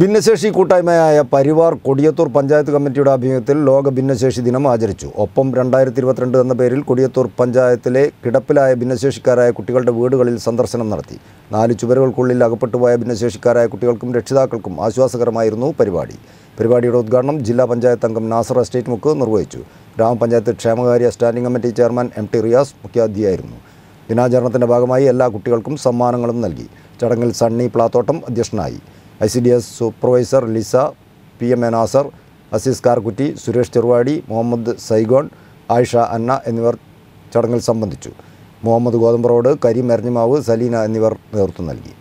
ഭിന്നശേഷി കൂട്ടായ്മയായ പരിവാർ കൊടിയത്തൂർ പഞ്ചായത്ത് കമ്മിറ്റിയുടെ ആഭിമുഖ്യത്തിൽ ലോക ഭിന്നശേഷി ദിനം ആചരിച്ചു ഒപ്പം രണ്ടായിരത്തി ഇരുപത്തിരണ്ട് എന്ന പേരിൽ കൊടിയത്തൂർ പഞ്ചായത്തിലെ കിടപ്പിലായ ഭിന്നശേഷിക്കാരായ കുട്ടികളുടെ വീടുകളിൽ സന്ദർശനം നടത്തി നാല് ചുവരുകൾക്കുള്ളിൽ അകപ്പെട്ടുപോയ ഭിന്നശേഷിക്കാരായ കുട്ടികൾക്കും രക്ഷിതാക്കൾക്കും ആശ്വാസകരമായിരുന്നു പരിപാടി പരിപാടിയുടെ ഉദ്ഘാടനം ജില്ലാ പഞ്ചായത്ത് അംഗം നാസർ എസ്റ്റേറ്റ് മുക്ക് നിർവഹിച്ചു ഗ്രാമപഞ്ചായത്ത് ക്ഷേമകാര്യ standing committee chairman M T Riyas മുഖ്യാതിഥിയായിരുന്നു ദിനാചരണത്തിൻ്റെ ഭാഗമായി എല്ലാ കുട്ടികൾക്കും സമ്മാനങ്ങളും നൽകി ചടങ്ങിൽ സണ്ണി പ്ലാത്തോട്ടം അധ്യക്ഷനായി I C D S supervisor Lisa P M A Nasar Azeez Karkutty Suresh Cheruvadi Muhammad Saigon Ayisha Anna എന്നിവർ ചടങ്ങിൽ സംബന്ധിച്ചു മുഹമ്മദ് ഗോതമ്പറോട് റോഡ് കരീം എരഞ്ഞിമാവ് സലീന എന്നിവർ നേതൃത്വം നൽകി